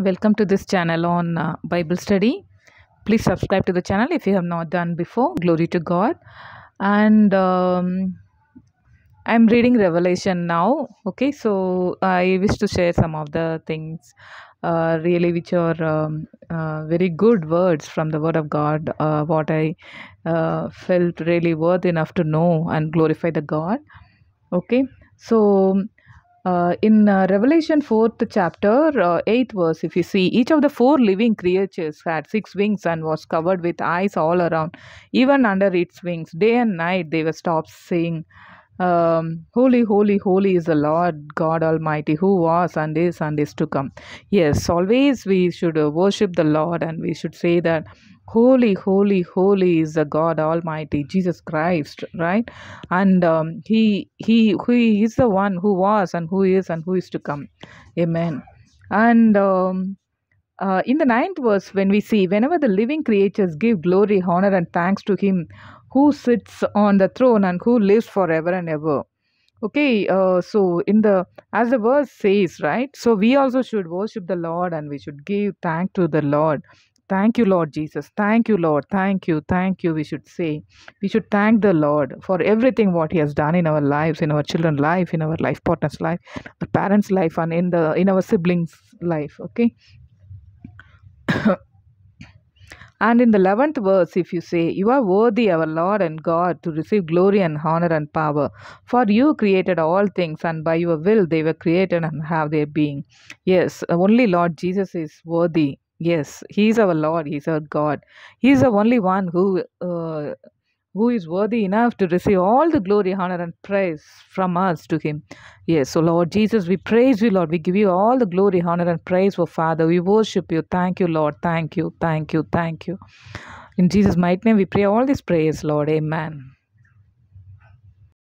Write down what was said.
welcome to this channel on uh, bible study please subscribe to the channel if you have not done before glory to god and um, i'm reading revelation now okay so i wish to share some of the things uh, really which are um, uh, very good words from the word of god uh, what i uh, felt really worth enough to know and glorify the god okay so uh, in uh, Revelation 4th chapter, uh, 8th verse, if you see, each of the four living creatures had six wings and was covered with eyes all around, even under its wings. Day and night they were stopped saying, um, Holy, holy, holy is the Lord God Almighty who was and is and is to come. Yes, always we should uh, worship the Lord and we should say that holy holy holy is the god almighty jesus christ right and um, he he he is the one who was and who is and who is to come amen and um, uh, in the ninth verse when we see whenever the living creatures give glory honor and thanks to him who sits on the throne and who lives forever and ever okay uh, so in the as the verse says right so we also should worship the lord and we should give thank to the lord thank you lord jesus thank you lord thank you thank you we should say we should thank the lord for everything what he has done in our lives in our children's life in our life partner's life our parents life and in the in our siblings life okay And in the 11th verse, if you say, You are worthy, our Lord and God, to receive glory and honor and power, for you created all things, and by your will they were created and have their being. Yes, only Lord Jesus is worthy. Yes, He is our Lord, He is our God. He is the only one who uh, who is worthy enough to receive all the glory, honor, and praise from us to Him. Yes, so Lord Jesus, we praise you, Lord. We give you all the glory, honor, and praise, for Father. We worship you. Thank you, Lord. Thank you, thank you, thank you. In Jesus' mighty name, we pray all these prayers, Lord. Amen.